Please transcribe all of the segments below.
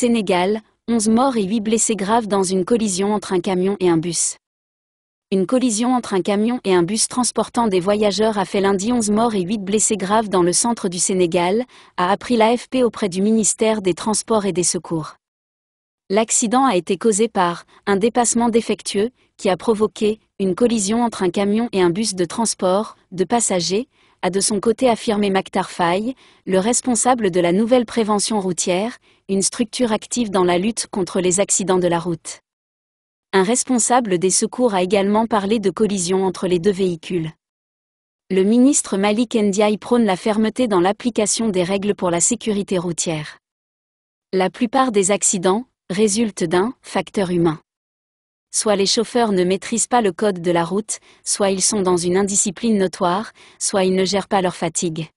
Sénégal, 11 morts et 8 blessés graves dans une collision entre un camion et un bus. Une collision entre un camion et un bus transportant des voyageurs a fait lundi 11 morts et 8 blessés graves dans le centre du Sénégal, a appris l'AFP auprès du ministère des Transports et des Secours. L'accident a été causé par un dépassement défectueux qui a provoqué une collision entre un camion et un bus de transport de passagers, a de son côté affirmé Maktar Faye, le responsable de la nouvelle prévention routière, une structure active dans la lutte contre les accidents de la route. Un responsable des secours a également parlé de collision entre les deux véhicules. Le ministre Malik Ndiaye prône la fermeté dans l'application des règles pour la sécurité routière. La plupart des accidents résultent d'un facteur humain. Soit les chauffeurs ne maîtrisent pas le code de la route, soit ils sont dans une indiscipline notoire, soit ils ne gèrent pas leur fatigue.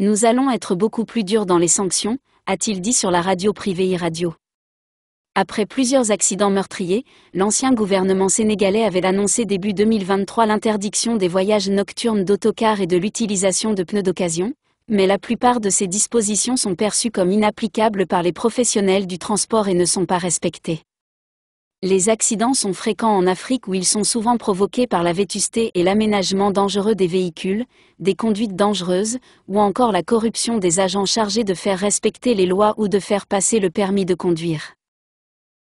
Nous allons être beaucoup plus durs dans les sanctions, a-t-il dit sur la radio privée e-radio. Après plusieurs accidents meurtriers, l'ancien gouvernement sénégalais avait annoncé début 2023 l'interdiction des voyages nocturnes d'autocars et de l'utilisation de pneus d'occasion, mais la plupart de ces dispositions sont perçues comme inapplicables par les professionnels du transport et ne sont pas respectées. Les accidents sont fréquents en Afrique où ils sont souvent provoqués par la vétusté et l'aménagement dangereux des véhicules, des conduites dangereuses, ou encore la corruption des agents chargés de faire respecter les lois ou de faire passer le permis de conduire.